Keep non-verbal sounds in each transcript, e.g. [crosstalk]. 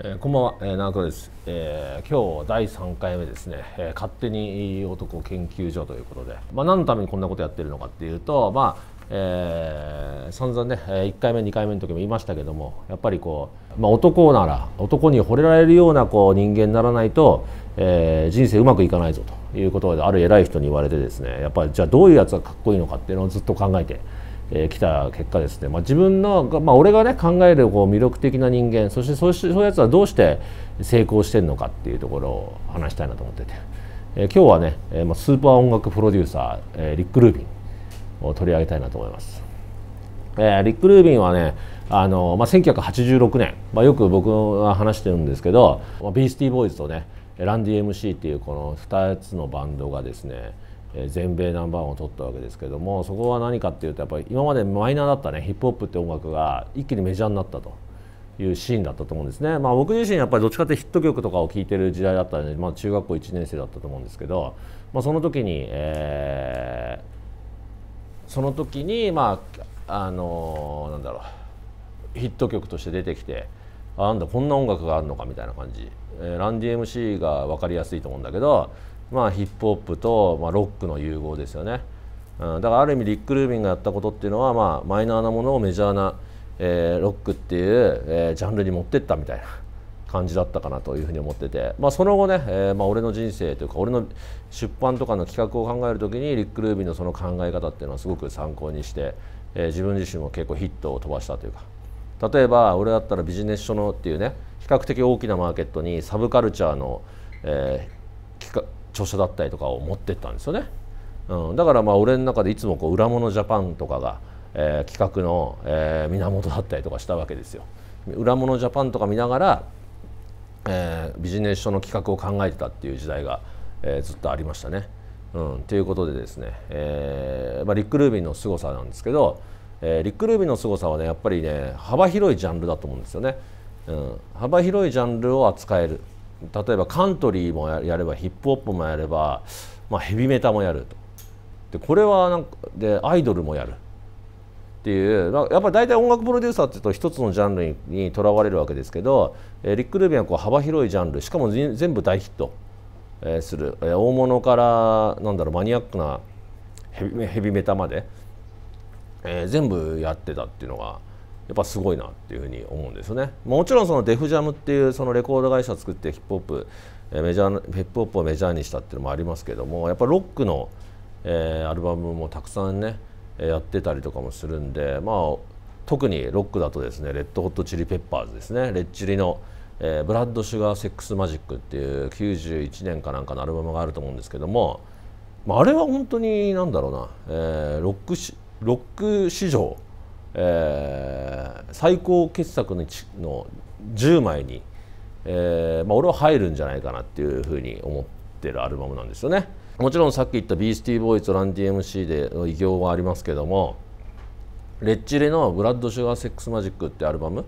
えー、こんばんは、えー、長倉です、えー、今日第3回目ですね、えー、勝手に男研究所ということで、まあ、何のためにこんなことやってるのかっていうと、まあえー、散々ね1回目2回目の時も言いましたけどもやっぱりこう、まあ、男なら男に惚れられるようなこう人間にならないと、えー、人生うまくいかないぞということである偉い人に言われてですねやっぱりじゃあどういうやつがかっこいいのかっていうのをずっと考えて。えー、来た結果ですね、まあ、自分の、まあ、俺がね考えるこう魅力的な人間そしてそうしそういうやつはどうして成功してるのかっていうところを話したいなと思ってて、えー、今日はね、えーまあ、スーパー音楽プロデューサー、えー、リック・ルービンを取り上げたいなと思います。えー、リック・ルービンはねあの、まあ、1986年、まあ、よく僕は話してるんですけど、まあ、ビースティーボーイズとねランディ MC っていうこの2つのバンドがですね全米ナンバーワンを取ったわけですけどもそこは何かっていうとやっぱり今までマイナーだったねヒップホップって音楽が一気にメジャーになったというシーンだったと思うんですね、まあ、僕自身やっぱりどっちかってヒット曲とかを聴いてる時代だったので、まあ、中学校1年生だったと思うんですけど、まあ、その時に、えー、その時にまああのー、なんだろうヒット曲として出てきてあなんだこんな音楽があるのかみたいな感じ、えー、ランディ MC が分かりやすいと思うんだけどまあ、ヒップホップと、まあ、ロックの融合ですよね、うん、だからある意味リック・ルービンがやったことっていうのは、まあ、マイナーなものをメジャーな、えー、ロックっていう、えー、ジャンルに持ってったみたいな [laughs] 感じだったかなというふうに思ってて、まあ、その後ね、えーまあ、俺の人生というか俺の出版とかの企画を考える時にリック・ルービンのその考え方っていうのはすごく参考にして、えー、自分自身も結構ヒットを飛ばしたというか例えば俺だったらビジネス書のっていうね比較的大きなマーケットにサブカルチャーの、えー、著書だったりとかを持ってったんですよね。うん、だからまあ俺の中でいつもこう裏物ジャパンとかが、えー、企画の、えー、源だったりとかしたわけですよ。裏物ジャパンとか見ながら、えー、ビジネス書の企画を考えてたっていう時代が、えー、ずっとありましたね。うん、ということでですね、えーまあ、リック・ルービンの凄さなんですけど、えー、リック・ルービンの凄さはねやっぱりね幅広いジャンルだと思うんですよね。うん、幅広いジャンルを扱える例えばカントリーもやればヒップホップもやれば、まあ、ヘビメタもやるとでこれはなんかでアイドルもやるっていうやっぱり大体音楽プロデューサーっていうと一つのジャンルにとらわれるわけですけど、えリック・ルービンはこう幅広いジャンルしかも全部大ヒット、えする、大物からなんだろうマニアックなヘビヘビメタまで、えー、全部やってたっていうのがやっぱすごいなっていうふに思うんですよね。もちろんそのデフジャムっていうそのレコード会社を作ってヒップホップメジャーヒップホップをメジャーにしたっていうのもありますけどもやっぱロックの、えー、アルバムもたくさんねやってたりとかもするんでまあ特にロックだとですねレッドホットチリペッパーズですねレッチリの、えー、ブラッド・シュガー・セックス・マジックっていう91年かなんかのアルバムがあると思うんですけども、まあ、あれは本当に何だろうな、えー、ロックロック史上えー、最高傑作のの10枚に、えーまあ、俺は入るんじゃないかなっていうふうに思ってるアルバムなんですよね。もちろんさっき言ったビースティーボーイズとランディ MC での偉業はありますけどもレッチリの「ブラッド・シュガー・セックス・マジック」ってアルバム、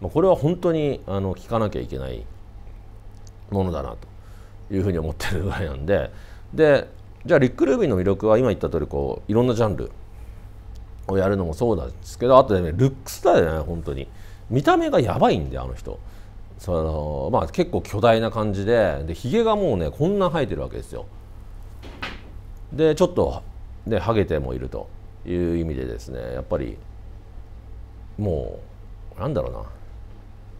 まあ、これは本当にあの聴かなきゃいけないものだなというふうに思ってるぐらいなんででじゃあリック・ルービーの魅力は今言った通りこういろんなジャンルをやるのもそうなんですけどあとねルックスだよね本当に見た目がやばいんであの人そのまあ結構巨大な感じででひげがもうねこんな生えてるわけですよでちょっとねハゲてもいるという意味でですねやっぱりもうなんだろう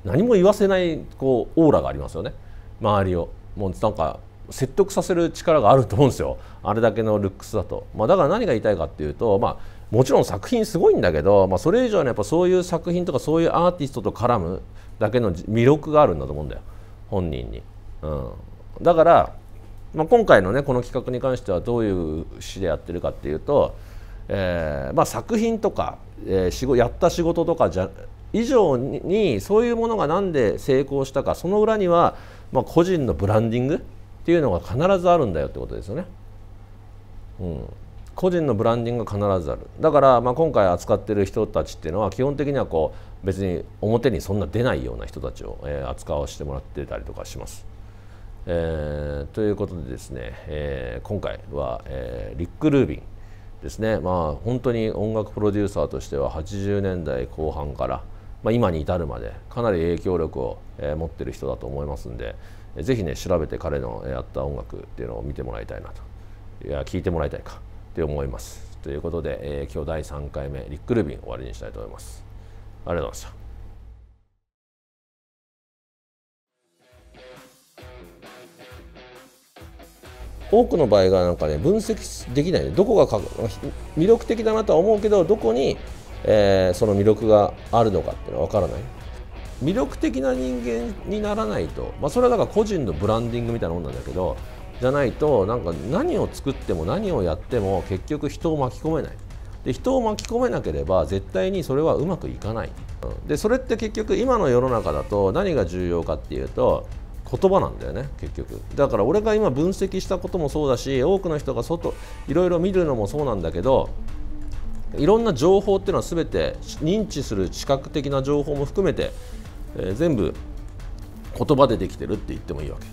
な何も言わせないこうオーラがありますよね周りをもうなんか説得させる力があると思うんですよあれだけのルックスだと、まあ、だから何が言いたいかっていうと、まあ、もちろん作品すごいんだけど、まあ、それ以上にやっぱそういう作品とかそういうアーティストと絡むだけの魅力があるんだと思うんだよ本人に、うん、だから、まあ、今回のねこの企画に関してはどういう詩でやってるかっていうと、えーまあ、作品とか、えー、仕事やった仕事とかじゃ以上にそういうものが何で成功したかその裏には、まあ、個人のブランディングっていうのが必ずあるんだよってことですよね。うん、個人のブランディングが必ずあるだからまあ今回扱ってる人たちっていうのは基本的にはこう別に表にそんな出ないような人たちを、え扱わせてもらってたりとかします。えー、ということでですね、えー、今回は、えー、リック・ルービンですねまあ本当に音楽プロデューサーとしては80年代後半から、まあ、今に至るまでかなり影響力を、持ってる人だと思いますんで。ぜひね調べて彼のやった音楽っていうのを見てもらいたいなといや聞いてもらいたいかって思いますということで、えー、今日第3回目リック・ルビン終わりにしたいと思いますありがとうございました多くの場合がなんかね分析できない、ね、どこが魅力的だなとは思うけどどこに、えー、その魅力があるのかっていうのは分からない魅力的な人間にならないと、まあ、それはだから個人のブランディングみたいなもんなんだけどじゃないとなんか何を作っても何をやっても結局人を巻き込めないで人を巻き込めなければ絶対にそれはうまくいかないでそれって結局今の世の中だと何が重要かっていうと言葉なんだよね結局だから俺が今分析したこともそうだし多くの人が外いろいろ見るのもそうなんだけどいろんな情報っていうのは全て認知する視覚的な情報も含めて全部言葉でできてるって言ってもいいわけ